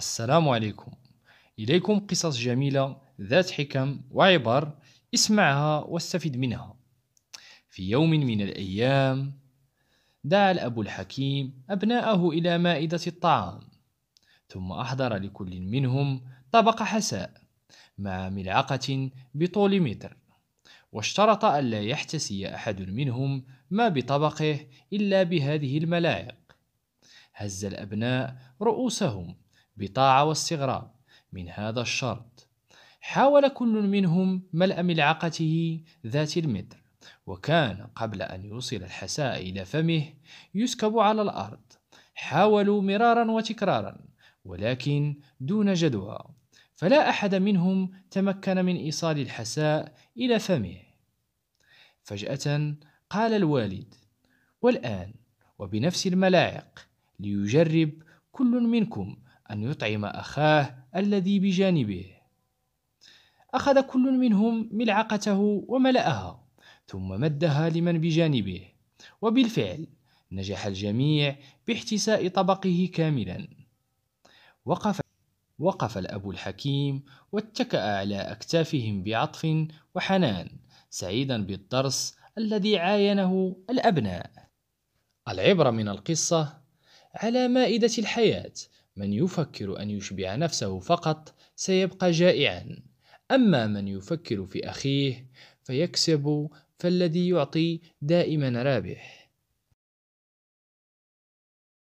السلام عليكم إليكم قصص جميلة ذات حكم وعبر اسمعها واستفد منها في يوم من الأيام دعا الأب الحكيم أبناءه إلى مائدة الطعام ثم أحضر لكل منهم طبق حساء مع ملعقة بطول متر واشترط ألا يحتسي أحد منهم ما بطبقه إلا بهذه الملاعق هز الأبناء رؤوسهم بطاعة واستغراب من هذا الشرط حاول كل منهم ملء ملعقته ذات المتر وكان قبل أن يوصل الحساء إلى فمه يسكب على الأرض حاولوا مرارا وتكرارا ولكن دون جدوى فلا أحد منهم تمكن من إيصال الحساء إلى فمه فجأة قال الوالد والآن وبنفس الملاعق ليجرب كل منكم أن يطعم أخاه الذي بجانبه أخذ كل منهم ملعقته وملأها ثم مدها لمن بجانبه وبالفعل نجح الجميع باحتساء طبقه كاملا وقف وقف الأب الحكيم واتكأ على أكتافهم بعطف وحنان سعيدا بالدرس الذي عاينه الأبناء العبرة من القصة على مائدة الحياة من يفكر أن يشبع نفسه فقط سيبقى جائعا أما من يفكر في أخيه فيكسب فالذي يعطي دائما رابح